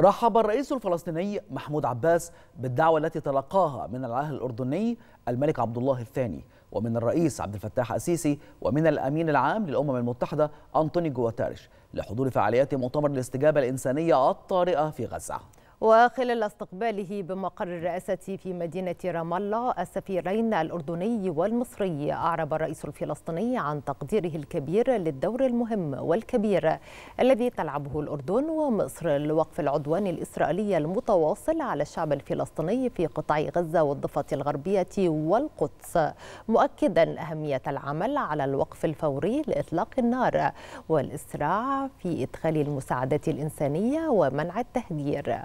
رحب الرئيس الفلسطيني محمود عباس بالدعوة التي تلقاها من العاهل الأردني الملك عبد الله الثاني ومن الرئيس عبد الفتاح السيسي ومن الأمين العام للأمم المتحدة أنطوني جواتارش لحضور فعاليات مؤتمر الاستجابة الإنسانية الطارئة في غزة وخلال استقباله بمقر الرئاسة في مدينة رام الله السفيرين الأردني والمصري أعرب الرئيس الفلسطيني عن تقديره الكبير للدور المهم والكبير الذي تلعبه الأردن ومصر لوقف العدوان الإسرائيلي المتواصل على الشعب الفلسطيني في قطاع غزة والضفة الغربية والقدس مؤكدا أهمية العمل على الوقف الفوري لإطلاق النار والإسراع في إدخال المساعدات الإنسانية ومنع التهجير